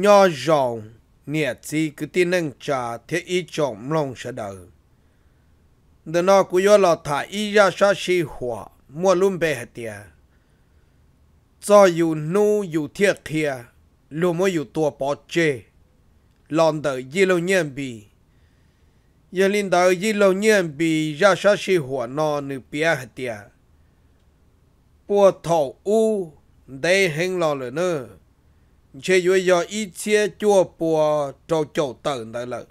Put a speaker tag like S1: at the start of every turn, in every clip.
S1: nho dòng nhiệt chi cứ tin nâng trà thế ý trọng lòng sẽ đời đờ nó cứ do là thả ý ra xa si hỏa mua luôn bề hạt tiề cho dù nu dù thiệt thiệt luôn mới dù tua bỏ chê lòng đời gì lâu nhiên bì giờ linh đời gì lâu nhiên bì ra xa si hỏa nó nửa bia hạt tiề bùa thầu u đây hình lò lửa nữa chỉ yo yo ít chia chua bùa trâu chậu tần đại lợi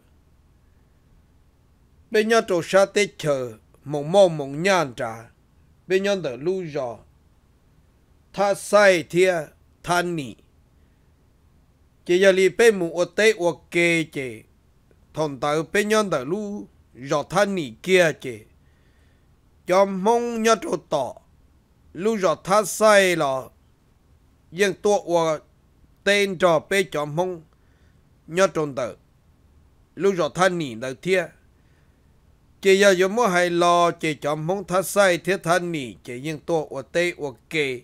S1: bên nhau trâu sa tê chờ mộng mộng mộng nhàn trà bên nhau đỡ lưu giò tha sai thia than nỉ chỉ yo li bên mù ô tê ô kê chế thằng tàu bên nhau đỡ lưu giò than nỉ kia chế cho mong nhau trâu tỏ lưu giò tha sai lò nhưng tua ô tên trò bê trò mông nhớ trồn tờ lúc rồi thân nỉ đầu thia chỉ giờ dùng mua hay lo chỉ trò mông thắt sai thiết thân nỉ chỉ những tổ ở tê ở kề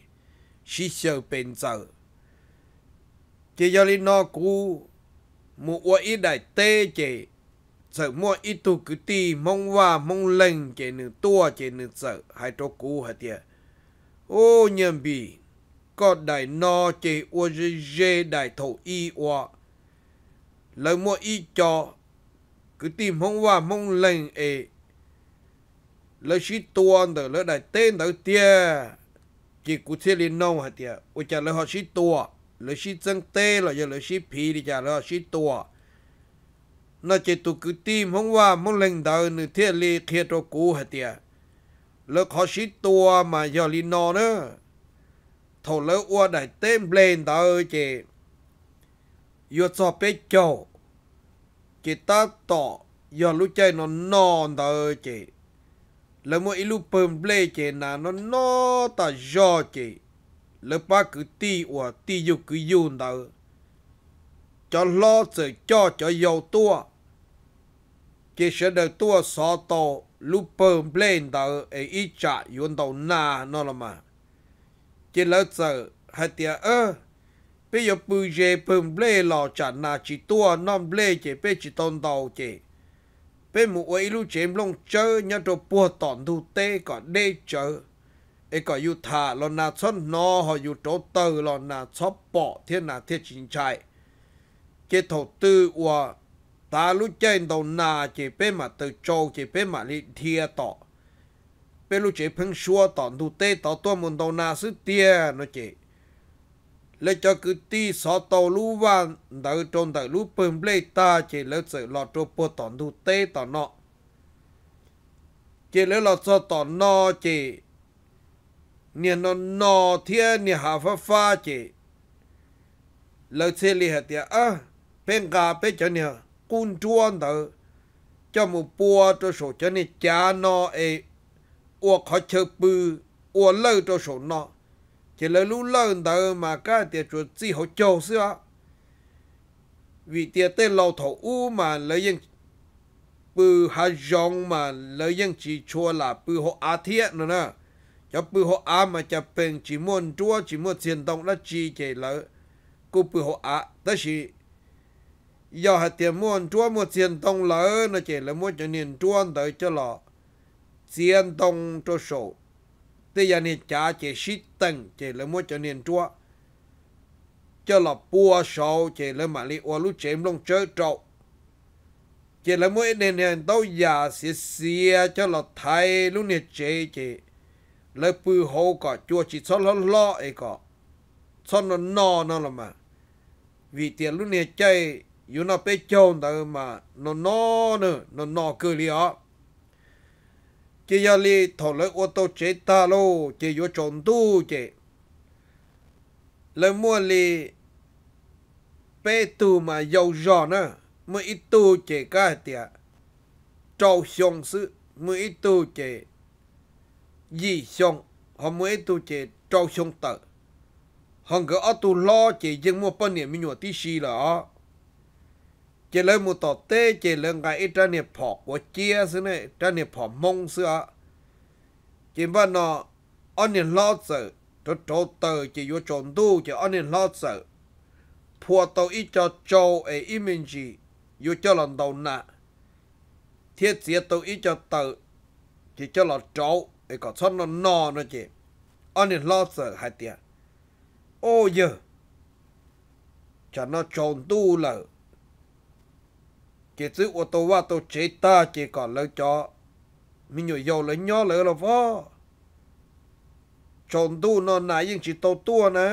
S1: xí sờ bên giờ chỉ giờ lên nó cú một ở ít đại tê chỉ sợ mua ít tu cứ ti mong và mong lệnh chỉ nửa tua chỉ nửa sợ hai trò cú hả tiệt ô nhầm bì có đại no chỉ ua dê dê đại thổ y ua lời mua y cho cứ tìm mong qua mong lên ê lời sĩ tuôn từ lời đại tên đầu tia chỉ cụ thể liên nông hả tia ôi chả lời họ sĩ tua lời sĩ dân tê là giờ lời sĩ phì đi chả lời họ sĩ tua nó chỉ tụ cứ tìm mong qua mong lên đầu nửa thiên li kia cho cũ hả tia lời họ sĩ tua mà giờ liên nông nữa thổ lỡ ua đại tên lên ta ơi chị yo cho bé chỗ chị ta tỏ yo lúc chơi nó non ta ơi chị lỡ mỗi lúc bơm lê chị là nó nó ta do chị lỡ ba cứ ti ua ti dù cứ yun ta cho lo sự cho cho dầu tua chỉ sẽ được tua so tổ lúc bơm lên ta ấy ít trả yun tàu nà nó là mà chỉ lỡ sợ hạt tiệt ơ bây giờ bù dê bùm lê lò chặt na chỉ tua non lê chỉ bây chỉ tôn đầu chỉ bây mù ấy lúc chém lông chớ nhớ đồ bùa tòn thu tê có đê chớ ấy có yêu thả lò na xót nó họ yêu trố tờ lò na xót bỏ thiên na thiết chính chạy chế thổ tư của ta lúc chơi đầu na chỉ bên mà từ châu chỉ bên mà đi thia tỏ bé lúc chế phân xua tòn tu tê tỏ tuôn môn đầu na sư tia nó chế lấy cho cứ tì xó tàu lũ văn đỡ trôn đỡ lũ bơm lê ta chế lấy sự lọt trô bùa tòn tu tê tỏ nọ chế lấy lọt xó tỏ nọ chế niên nó nọ thiên niên hạ phá phá chế lấy xê lì hạt tia ơ bên gà bên cho niên cun chuan đỡ cho một bùa cho sổ cho niên cha nọ ấy 我考车不，我漏着手呢，这来路漏到嘛个的就最好就是啊。vì tiệt tê lâu thổ u mà lấy yên bư hà dòng mà lấy yên chỉ chua là bư hộ á thiết nữa nè cho bư hộ á mà cho bên chỉ muốn chúa chỉ muốn tiền động là chỉ chỉ là cô bư hộ á đó chỉ do hạt muốn chúa muốn tiền động là nó chỉ là cho nên chúa tới cho lọ chiến đông cho sổ thế giờ này cha chỉ xít tầng chỉ là mua cho nên chúa cho là bùa sổ chỉ là mà li ô lúc chém long chơi trậu chỉ là mua nên nên tao già xì xì cho là thay lúc này chế chế lấy bự hậu cả chúa chỉ cho lo lo ấy cả cho nó no nó là mà vì tiền lúc này chơi dù nó bé chôn đâu mà nó no nữa nó no cười li chỉ giờ li thổ lấy ô tô chế ta lô chỉ vô trộn tu chỉ lấy mua li bé tu mà giàu giò nữa mới ít tu chỉ cái tiệt trâu xong sự mới ít tu chỉ gì xong họ mới tu chỉ trâu xong tờ họ cứ ở tu lo chỉ riêng mua bao nhiêu mình nhổ tí xì là chỉ lấy một tổ tế chỉ lấy cái ít ra nè phỏ của chia xứ này ra nè phỏ mông xứ ạ chỉ mà nó anh nè lo sợ cho chỗ tờ chỉ vô chọn tu chỉ anh nè lo sợ phùa tàu ít cho châu ấy ít mình chỉ vô cho lần đầu nà thiết diệt tàu ít cho tờ chỉ cho là chỗ ấy có chân nó nò nữa chỉ anh nè lo sợ hay tiền ô giờ cho nó chọn tu lợi cái chữ ô tô qua tôi chế ta chỉ còn lỡ cho mình nhồi dầu lỡ nhó lỡ là vó chọn tu nó nãy nhưng chỉ tàu tua nè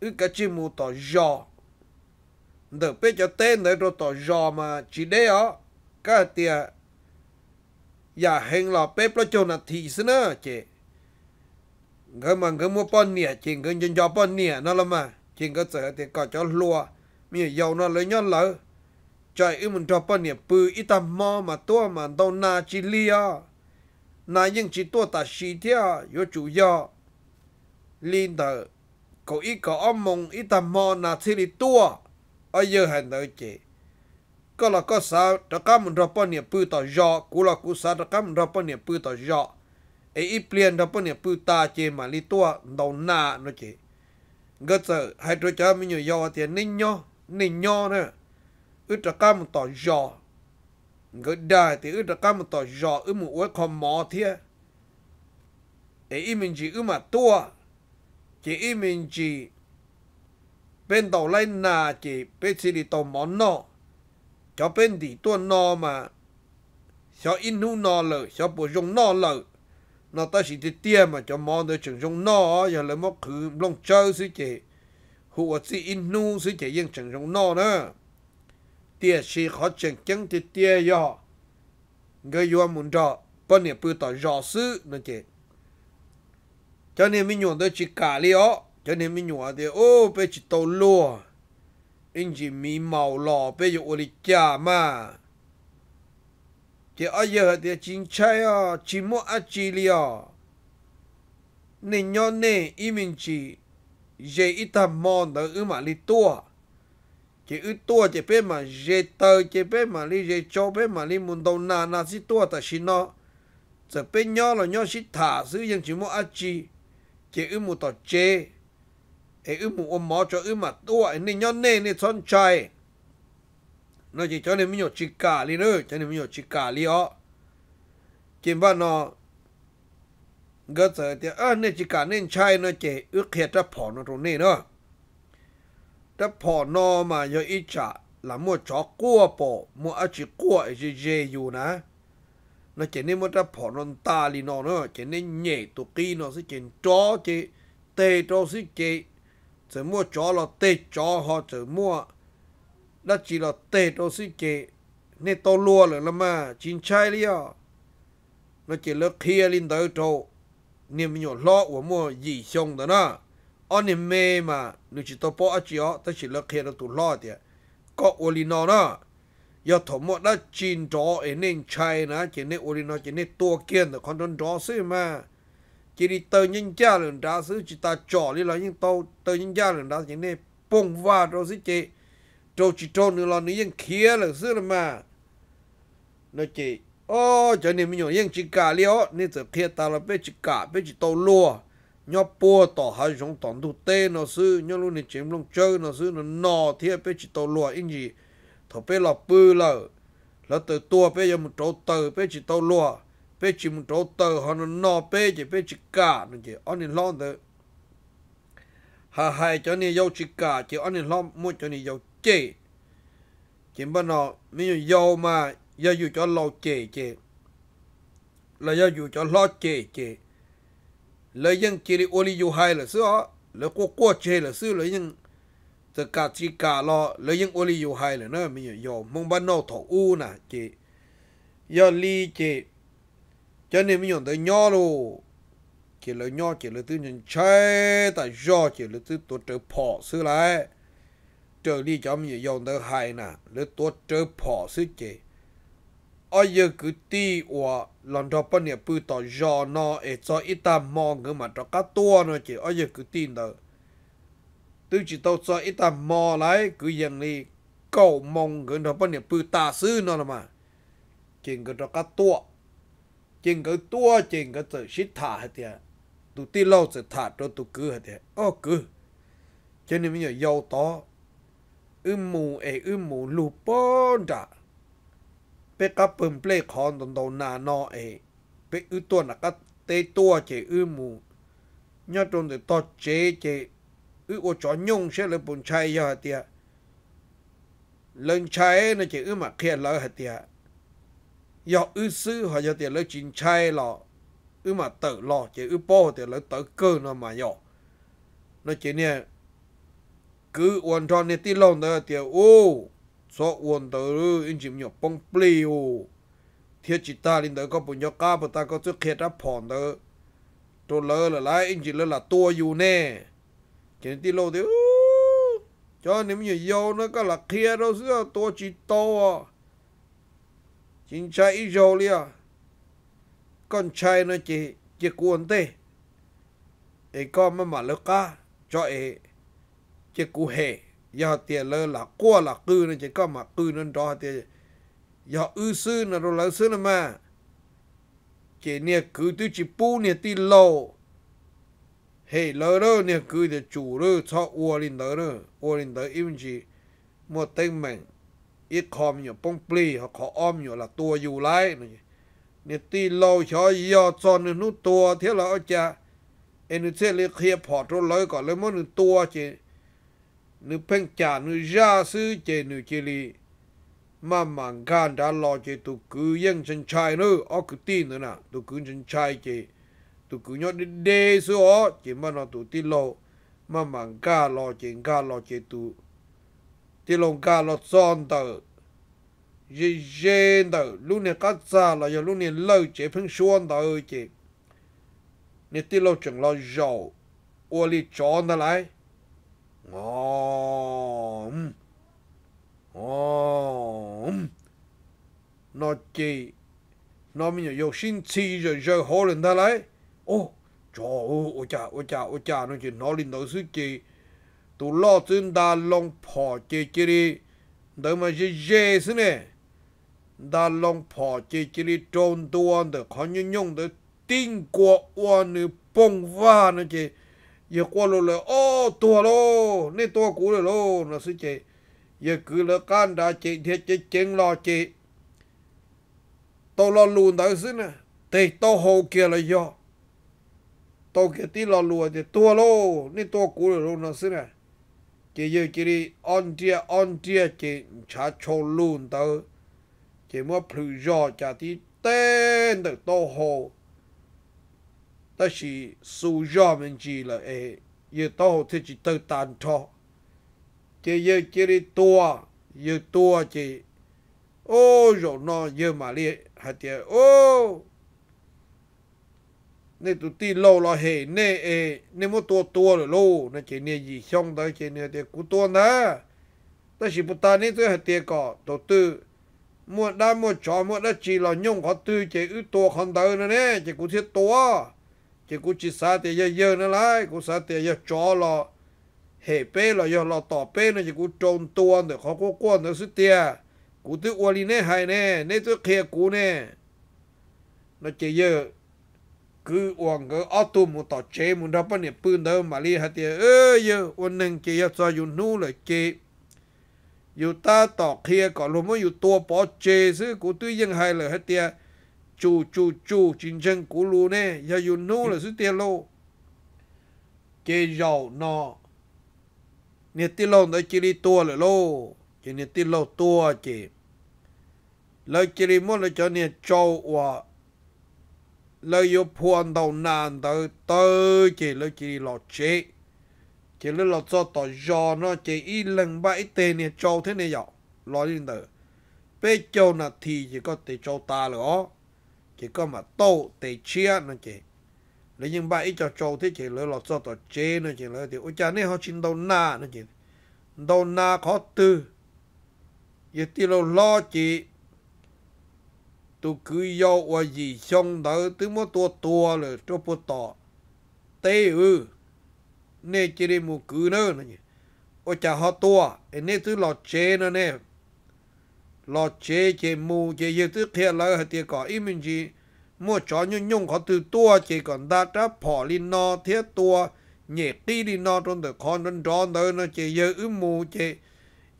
S1: ư cái chim mù tỏ giò đỡ bé cho tên nữa rồi tỏ giò mà chỉ để ó cái tiệt ya dạ heng lo bé lo cho nó thì xin nữa chị ngỡ mà ngỡ mua bón nè chị ngỡ nhân giò bón nè nó là mà chị ngỡ sợ thì có cho lùa mình dầu nó lỡ nhó lỡ trời im mình cho bao nhiêu bự ít ta mò mà tua mà đâu na chỉ lia nà nhưng chỉ tua ta xì thia yo chủ yo linh tờ cậu ít có ông mông ít ta mò nà thì đi tua ở giờ hành tới chị có là có sao đó các mình cho bao nhiêu bự tờ yo cú là cú sao đó các mình cho bao nhiêu bự tờ yo ấy ít liền đó bao nhiêu bự ta chị mà đi tua đâu nà nó chị ngất sợ hai đứa cha mình nhiều yo tiền nín nhó nín nhó nữa Ước trà cá một tỏ giò người đời thì ước trà cá một tỏ giò ước một uế khó mò thiê ấy ý mình chỉ ước mà tua chỉ ý mình chỉ bên tàu lên nà chỉ bên xì đi tàu món nọ cho bên đi tua nọ mà cho in nu nọ lợ cho bổ dùng nọ lợ nó ta chỉ tiêm mà cho món được chừng dùng nọ giờ lấy móc khử long châu sư chỉ hùa xì in nu sư chỉ riêng chừng dùng nọ nữa tia sĩ họ chẳng chẳng thì tia yo người yo muốn cho bọn này bữa tỏ rõ sự nó chị cho nên mình nhổn tới chỉ cả li ó cho nên mình nhổn thì ô bây chỉ tàu lùa anh chỉ mì màu lò bây giờ ôi cha mà chỉ ở giờ thì chính trai ó chỉ mua ăn chỉ li ó nên nhon nè ý mình chỉ dễ ít thầm mòn tới ư mà li tua chỉ ít tua chỉ biết mà dễ tờ chỉ biết mà li dễ cho biết mà li muốn đầu na na si tua ta xin nó chỉ biết nhỏ là nhỏ si thả sử dụng chỉ muốn ăn chi chỉ ít một tờ chê ấy ít một ôm mỏ cho ít mà tua nên nhỏ nên nên son trai nó chỉ cho nên mình nhổ chỉ cả li nữa cho nên mình nhổ chỉ cả li ó chỉ ba nó gỡ sợ thì ơ ờ, nên chỉ cả nên chai nó chỉ ước hết ra phỏ nó rồi nè nữa ta phò no mà giờ ít trả là mua chó cua bỏ mua ăn chỉ cua chỉ dê dù nè nó chỉ nên mua ta phò non ta li nó nữa chỉ nên nhảy tụ kỳ nó sẽ chỉ chó chỉ tê cho sẽ chỉ chỉ mua chó là tê chó họ chỉ mua đó chỉ là tê cho sẽ chỉ nên to lua rồi lắm mà chính chay đi à nó chỉ là kia lên tới chỗ niềm nhỏ lo của mua gì xong đó nè อันนี้เมมาหนูจิตปอจิอ๋อแต่ฉิลิกเคียนตุลอดเนี่ยก็โอลินอนะยอดถมว่าจีนจอเอเน่งชัยนะจีเนโอลินอจีนเนตัวเกียนแต่คอนโดนจอซื้อมาจีนีเตยยิ่งเจ้าหลือดาซื้อจิตาจ่อลี่เรายิ่งโตเตยยิ่งเจ้าหลือดาจีนเนปงว่าเราซิเจ โจจิโจนึงเรานี่ยังเคียหลือซื้อมาเนจีโอ้จะนี่มีอยู่ยังจิกาเลี้ยวนี่จะเคียตาเราเป็นจิกาเป็นจิโตลัว nhớ bùa tỏ hai giống tỏn đủ tê nó sư nhớ luôn này chém lông chơi nó sư nó nò thì bé chỉ tàu lụa anh gì thọ bé là bư là là từ tua bé giờ một chỗ từ bé chỉ tàu lụa bé chỉ một chỗ từ họ nó nò bé chỉ bé chỉ cả nó chỉ anh nên lo được hà hai cho nên yêu chỉ cả chỉ anh nên lo mua cho nên yêu chê chỉ bên nó mình yêu mà giờ yêu cho lo chê chê là yêu cho lo chê chê lấy những chỉ đi oli yêu hai là xưa lấy qua qua chơi là xưa lấy những tất cả chỉ cả lo lấy những oli yêu hai là nó mình giờ mong ban nô thọ u nè chị giờ li chị cho nên mình dùng tới nhỏ luôn chỉ là nhỏ chỉ là từ những chơi tại do chỉ là từ tổ chức phò xưa lại trở đi cho mình dùng tới hai nè lấy tổ chức phò xưa chị ai giờ cứ ti và lần đầu bên nhà bự tỏ gió nó ở cho ít ta mò người mà cho cá tua nó chỉ ai giờ cứ ti đó tôi chỉ tao cho ít ta mò lại cứ dần đi cầu mong người đầu bên nhà bự ta sư nó là mà chỉnh cái cho cá tua chỉnh cái tua chỉnh cái tự xít thả hết tiệt tụi ti lâu sẽ thả cho tụi cứ hết tiệt ô cứ cho nên bây giờ giàu to ưm mù ế ưm mù lù bón đã pe ka pum ple khon don nà na ấy, e ư u to na ka te chế ư u mu nya ton de to chế ư ô o cho nyong she le bun chai ya tia lần chai na che u ma khia la ha tia yo u sư ha ya tiệt lấy chín chay lo ư ma tự lo chế ư po tiệt lấy tự cơ nó mà yo nó chế nè cứ hoàn toàn nè tí lòng đó tiệt ô so won to ru in chim nyo pong pleo thiệt chỉ ta linh tới có bùn cho cá e, bùn ta có chút khét áp phòn tới tôi lỡ là lái in chỉ lỡ là tua dù nè chỉ nên đi lâu thì cho nên mình vô nó có là khía đâu xưa tua chỉ to à chính trai ít dầu liền con trai nó chỉ chỉ cuốn tê ấy con mà mà lơ cá cho ấy chỉ cú hệ giờ tiền lơ là qua là cư nên chỉ có mà cư nên đó thì giờ ư sư là rồi lỡ sư là mà chỉ nè cứ tu chỉ bu nè ti lâu hệ lỡ đó nè cứ để chủ đó cho uo lên đó đó uo lên đó im chỉ một tên mình ít khom nhiều bông pli hoặc khó ôm nhiều là tua dù lái nè ti lâu cho giờ cho nên nút tua thế là ở cha em sẽ lấy khía phọt rồi lấy còn lấy món tua chỉ nữ phanh trả nữ gia sư chế nữ chế lì mà mảng gan đã lo chế tụ cứ yên chân trai nữa ở cứ tin nữa nè tụ cứ chân trai chế tu cứ nhớ đi đê số ó chế mà nó tu tin lo mà mảng ga lo chế ga lo chế tu, tin lo ga lo son tờ dễ dễ tờ lúc này cắt ra là giờ lúc này lâu chế phun xuân tờ chế nên tin lo chẳng lo giàu ô li chọn ra lại Om. Om. Nó chỉ nó mình yêu xin chi rồi rồi hồ lên ta lại. Ô, trời ô ôi cha, ô cha, ô cha, nó chỉ nó lên đầu sư chỉ. Tụ lo chân ta long phò chê chê đi. Đó mà chê dễ sư nè. Ta long phò chê chê đi trôn tu ăn được khó như nhung được tinh của oan nữ bông va nó chê giờ qua lô là ô tua lô nên tua cũ rồi lô nó sẽ chị giờ cứ là can đã chị thiệt chị chén lo chị tôi lo luôn đó xí nè thì tôi hồ kia là do tôi kia tí lo lùa thì tua lô nên tua cũ rồi lô nó xí nè chị giờ chị đi on tia on tia chị cha cho luôn đó chị mua phù do chả tí tên được tôi hồ ta chỉ su do mình chỉ là ê giờ tao thì chỉ tự tàn thọ chỉ giờ chỉ đi tua giờ tua chỉ ô rồi nó giờ mà đi hạt tiền ô nên tụi ti lâu là hệ nè ê nên một tua tua rồi lâu nó chỉ nè gì xong đó chỉ nè tiền cú tua nè ta chỉ bắt ta nên tôi hạt tiền cọ đầu tư mua đa mua chó mua đã chỉ là nhung họ tư chỉ ư tua con đời nữa nè chỉ cú thiết tua จกูจีสาเตียเยอะนะลายกูสาเตียเยอะจอลอเหเป้ลอยอลอต่อเป้เนี่ยจกูจงตัวเดี่ยเขากูกวนเดี่ยสุดเตียกูตื้ออวลีเน่หายแน่เนี่ยตัวเคียกูแน่เนาจะเยอะคืออวงก็อตุมต่อเจมุนทับปเนี่ยปืนเดิมมาลีฮะเตียเออเยอะวันหนึ่งเจยซอยอยู่นู่นเลยเจอยู่ตาต่อเคียก่อนรวมว่าอยู่ตัวปอเจซึ่งกูตื้อยังหายเลยฮะเตีย chu chu chu chiến tranh cũ lu nè giờ you know là sự tiền lô kê giàu nọ, nè tiền lô nó chỉ đi tua là lô chỉ nè tiền lô tua chỉ lời chỉ đi muốn là cho nè châu và lời yêu phuan đầu nàn tới tới chỉ lời chỉ đi lọ chế chỉ lời lọ cho tỏ giò nó chỉ ít lần ba ít tên nè châu thế nè dọ lo đi tới bây châu là thì chỉ có thể châu ta là rồi chỉ có mà tô tê chia nữa chị. lấy những bài ít cho châu thế chị lấy lọ cho tổ chế nữa chị lấy thì ôi cha này họ chín đầu na nữa chị đầu na khó tư giờ ti lo lo chị. tu cứ yêu và gì xong đó từ mỗi tua tua rồi cho bộ tọ. tê ư nè chỉ đi mua cứ nữa nó chỉ ôi cha họ tua nè thứ lọt chế nó nè ลอเจ เจมู เจเยตุเทลาเตียก่ออิมินจีมั่วจอนยุ่งยุ่งเขาตือตัวเจก่อนดาจะพอลินนอเทียตัว เหยียตีลินนอจนเดือคอนจนจอนเดินนะเจเยอึมูเจ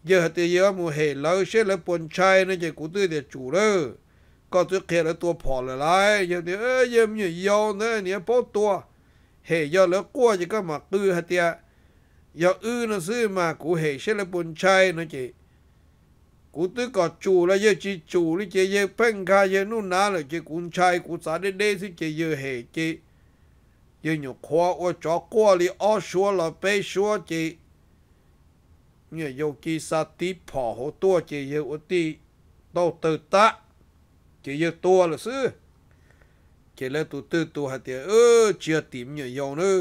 S1: เยอเตียเยอะมูเฮเลอเชลปนชายเนะเจกูตื้อเดือดจูเลอก็ตื้อเคลาตัวพอละลายเยอเดือเยอมีเยอเนี่ยเนี่ยปอตัวเฮยอยแล้วกลัวจะก็มาตื้อเตียยออื้อนะซื้อมากูเฮเชลปนชายเนะเจกูตื้อกอดจูแล้วเยอจีจูือเจเยอเพ่งคาเยอนู่นน้าเลยเจกุนชายกูสาเด้เด้สิเจเยอเุเจเยอหยกควาาว่าจอกัวลีอ้อชัวละเปชัวเจเนี่ยโยกีสติ่อหัวตัวเจเยออุติโตตือตะเจเยอตัวละซื้อเจเลตัวตื้อตัวหัดเตเออเจียติมเนี่ยโยนเออ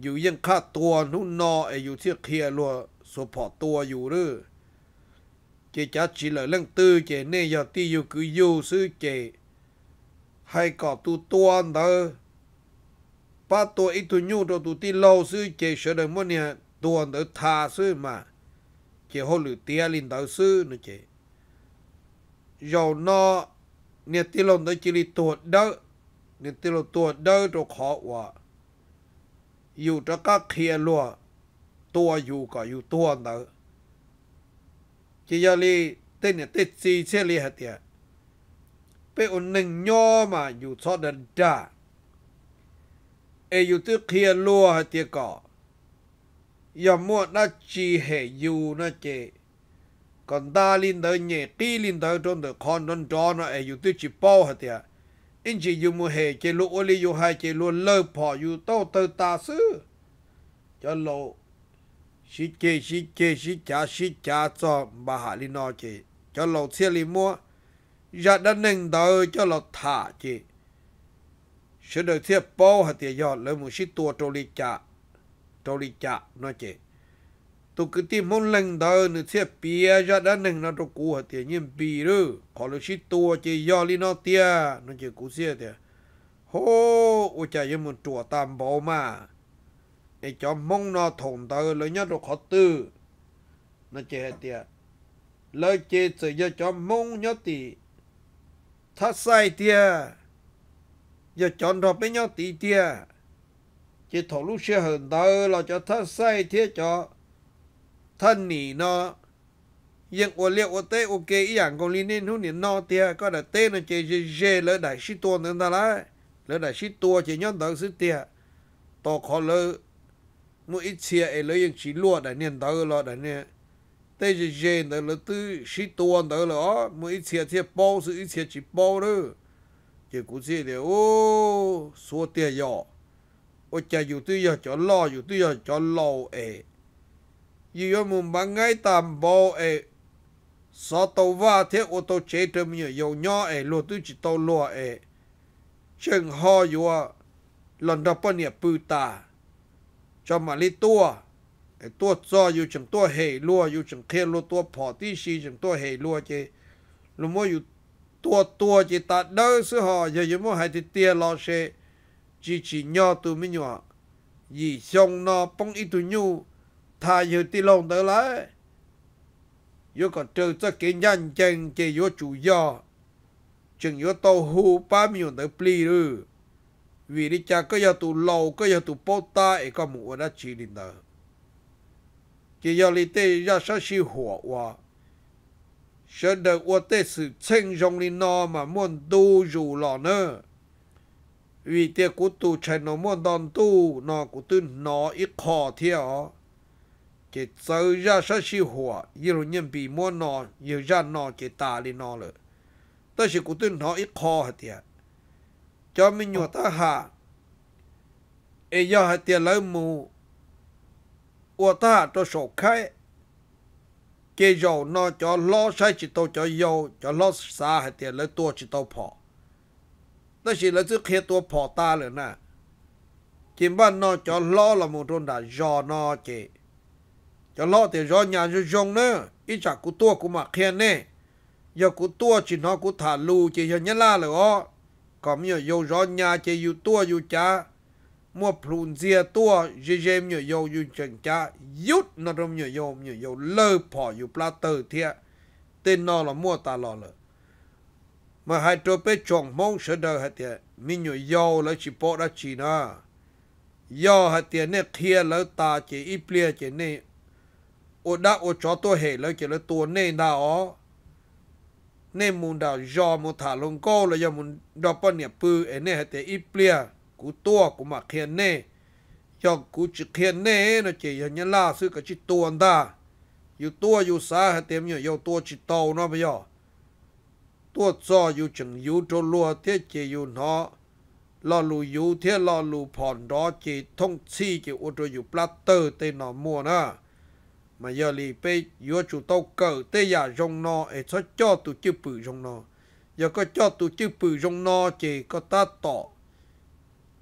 S1: อยู่ยังค่าตัวนู่นนอไออยู่เที่ยเคลียรัวสุพอตัวอยู่เนอ chị cha chỉ lợi lăng tư chị nè giờ ti yêu cứ yêu sư chị hay có tu tuan đó ba tuổi ít tu nhu rồi tu ti lâu sư chị sợ đời mỗi nhà tuan đó tha sư mà chị hô lử tia linh đạo sư nữa chị giàu nó nè ti lâu đó chỉ li tuột đó nè ti lâu tuột đó rồi khó quá yêu cho các kia lúa tua yêu cả yêu tuan chỉ giờ li tên nhà tết gì xe li hạt tiệt bé ổn nâng nhỏ mà dù cho đơn trả ai dù tư kia lùa hạt tiệt cỏ giờ mua nó chỉ hệ dù nó chê còn ta linh tới nhẹ tí linh tới trong được con đơn cho nó e dù tư chỉ bao hạt tiệt in chỉ dù mua hệ chỉ lùa li dù hai chê lùa lơ phò dù tao tơ ta sư cho lộ sĩ kê sĩ kê sĩ cha sĩ cha cho bà hà li nói chị cho lầu xe li mua giờ đã nâng đời cho lầu thả chị sẽ được xe bao hạt tiền giọt lấy một chiếc tua trôi cha trôi cha nói chị tu cứ tìm muốn lần đời nữa xe bia giờ đã nâng nó trâu cũ hạt tiền nhưng bì rồi họ lấy chiếc tua chị giọt li nói tia nó chị cũ xe thì hô ôi trời em muốn chùa tam bao mà để cho mong nó thủng tờ lời nhớ được khó tư nó chế hết tiệt lời chế cho cho mong nhớ thắt sai tiệt giờ chọn đó bên nhớ tì tiệt chỉ thổ lúc xe hơn tờ là cho thắt sai tiệt cho thân nỉ nó yên ô liệu ô tê ô kê yàng con linh nên hôn niệm no tiệt có là tê nó chế chế chế lỡ đại sĩ tuôn nữa ta lá lỡ đại sĩ tuôn chỉ nhớ tờ sự tiệt tổ khó lỡ mỗi ít xe ấy lấy những chỉ lúa đại niên đó là đại niên tây chỉ gen đó là tư sĩ tuần đó là mỗi ít xe xe bao sự ít xe chỉ bao đó chỉ cũng xe thì ô số tiền nhỏ ô cha dù tư giờ cho lo dù tư giờ cho lo ấy dù muốn bằng ngay tạm bao ấy sao tàu va thế ô tô chế trộm nhiều dầu nhỏ ấy lúa tư chỉ tàu lúa ấy chừng ho dù lần đầu bao nhiêu bự ta cho mà lý tua tua cho dù chấm tua hệ lúa dù chấm khe lúa tua phò tí xì chấm tua hệ lúa chứ lúc mỗi dù tua tua chỉ ta đỡ sự họ giờ dù mỗi hai thì tia lo xe chỉ chỉ nhỏ tụ mới nhỏ gì xong nó bông ít tụ nhu thà giờ lông tới lại yo còn trừ cho cái nhân chân chỉ yo chủ do chừng yo tàu hù ba miêu tới pli vì đi cha cái giờ tụ lâu cái giờ tụ bố ta ấy có một đã chỉ đi nợ chỉ giờ đi tê ra sao si hỏa hoa sẽ được hoa tê sự chênh rong đi nọ mà muốn tu dù lọ nữa vì tiệc của tụ chạy nó muốn đòn tu nó của tư nó ít khó theo chỉ sâu ra sao si hỏa yêu nhân bị muốn nó yêu ra nó chỉ ta đi nó rồi tôi chỉ của tư nó ít khó hết tiệt cho mình nhỏ ờ. ta hạ e giờ hạt tiền lấy mù ủa ta cho sổ khai kê dầu nó cho lo sai chỉ tàu cho dầu cho lo xa hạt tiền lấy tua chỉ tàu phò đó chỉ là trước khi tua phò ta nữa nè chỉ ban nó cho lo là một trong đã dò nó chỉ cho lo thì do nhà cho dùng nữa ít chả của tua của mà khen nè giờ của tua chỉ nó của thả lù chỉ cho nhớ la rồi ó có nhiều dầu rõ nhà chế dù tua dù cha mua phun dìa tua dê dê nhiều dầu dù chẳng cha yút nó rong nhiều dầu nhiều dầu lơ phỏ dù pla tờ thiệt tên nó là mua ta lò lợ mà hai trò bé chồng mong sợ đời hạt tiệt mình nhiều dầu là chỉ bỏ ra chỉ na dầu hạt tiệt nè khía lỡ ta chỉ ít plia chỉ nè ô đã ô chó tôi hề lỡ chỉ lỡ tua nè nào. ó นมุนดาวยอมุถาลงโกเลยมุนดอปเนี่ยปือเอเน่ยเตอีเปลียกูตัวกูมาเขียนเน่ยอกกูจะเขียนเน่นะเจยันยล่าซื้อกับจิตตัวนดาอยู่ตัวอยู่สาเฮเตมเนี่ยยอตัวจิตโตเนาะพะยอตัวจออยู่จังอยู่โจลัวเทเจอยู่เนาะลอลูอยู่เทลอลูผ่อนดอเจท่องซีจเจอุดอยู่ปลาเตอร์เตนอมัวนะ mà giờ lì bê yo chủ tàu cờ tê ya rong no e cho cho tụ chư bự rong no giờ có cho tụ chư bự rong no chỉ có ta tỏ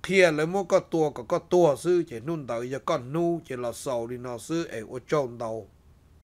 S1: kia lấy mua có tua có có tua sư chỉ nôn đầu giờ con nu chỉ là sầu đi nó sư e ô chôn đầu